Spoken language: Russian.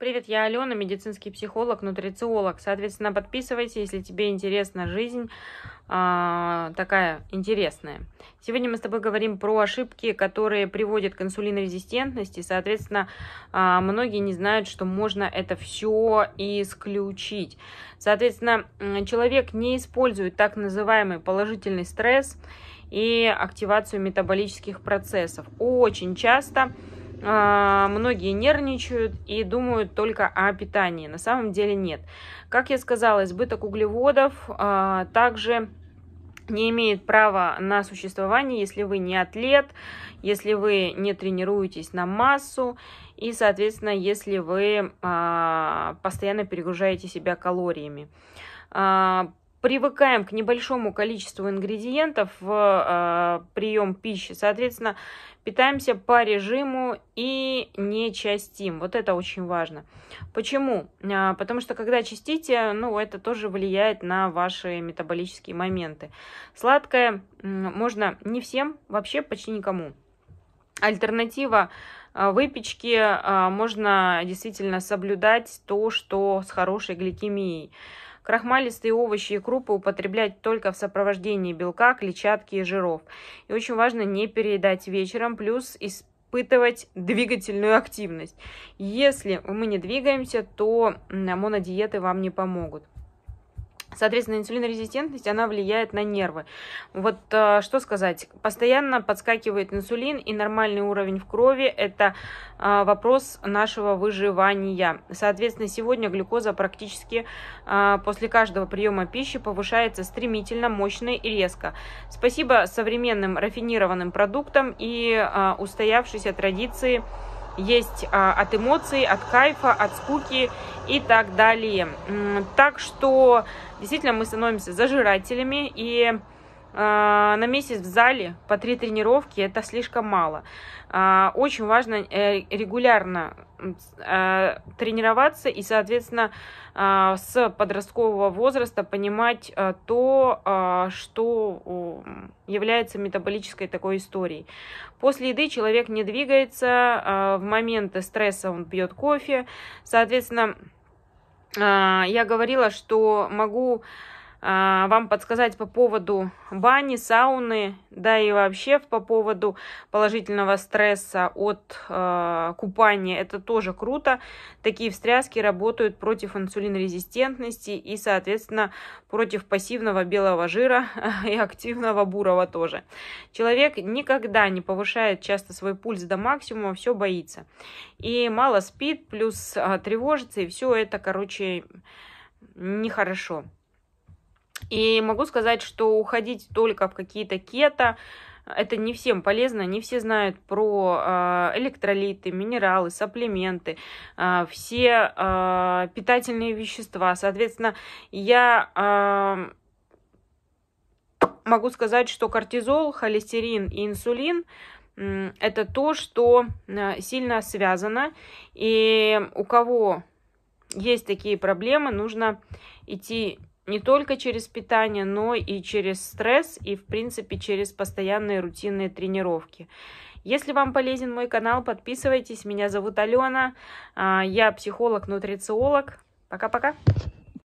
Привет, я Алена, медицинский психолог, нутрициолог. Соответственно, подписывайся, если тебе интересна жизнь э, такая интересная. Сегодня мы с тобой говорим про ошибки, которые приводят к инсулинорезистентности. Соответственно, э, многие не знают, что можно это все исключить. Соответственно, человек не использует так называемый положительный стресс и активацию метаболических процессов. Очень часто... А, многие нервничают и думают только о питании. На самом деле нет. Как я сказала, избыток углеводов а, также не имеет права на существование, если вы не атлет, если вы не тренируетесь на массу и, соответственно, если вы а, постоянно перегружаете себя калориями привыкаем к небольшому количеству ингредиентов в э, а, прием пищи. Соответственно, питаемся по режиму и не частим. Вот это очень важно. Почему? Э, потому что когда частите, ну, это тоже влияет на ваши метаболические моменты. Сладкое э, можно не всем, вообще почти никому. Альтернатива а, выпечки можно действительно соблюдать то, что с хорошей гликемией. Крахмалистые овощи и крупы употреблять только в сопровождении белка, клетчатки и жиров. И очень важно не переедать вечером, плюс испытывать двигательную активность. Если мы не двигаемся, то монодиеты вам не помогут. Соответственно, инсулинорезистентность, она влияет на нервы. Вот э, что сказать, постоянно подскакивает инсулин и нормальный уровень в крови – это э, вопрос нашего выживания. Соответственно, сегодня глюкоза практически э, после каждого приема пищи повышается стремительно, мощно и резко. Спасибо современным рафинированным продуктам и э, устоявшейся традиции есть а, от эмоций, от кайфа, от скуки и так далее. Так что действительно мы становимся зажирателями и а, на месяц в зале по три тренировки это слишком мало. А, очень важно э, регулярно э, тренироваться и, соответственно, а, с подросткового возраста понимать э, то, что является метаболической такой историей. После еды человек не двигается, в моменты стресса он пьет кофе, соответственно, я говорила, что могу а, вам подсказать по поводу бани, сауны, да и вообще по поводу положительного стресса от э, купания. Это тоже круто. Такие встряски работают против инсулинорезистентности и, соответственно, против пассивного белого жира и активного бурого тоже. Человек никогда не повышает часто свой пульс до максимума, все боится. И мало спит, плюс э, тревожится, и все это, короче, нехорошо. И могу сказать, что уходить только в какие-то кето, это не всем полезно, не все знают про а, электролиты, минералы, саплементы, а, все а, питательные вещества. Соответственно, я могу сказать, что кортизол, холестерин и инсулин это то, что сильно связано. И у кого есть такие проблемы, нужно идти не только через питание, но и через стресс и, в принципе, через постоянные рутинные тренировки. Если вам полезен мой канал, подписывайтесь. Меня зовут Алена, а, я психолог-нутрициолог. Пока-пока!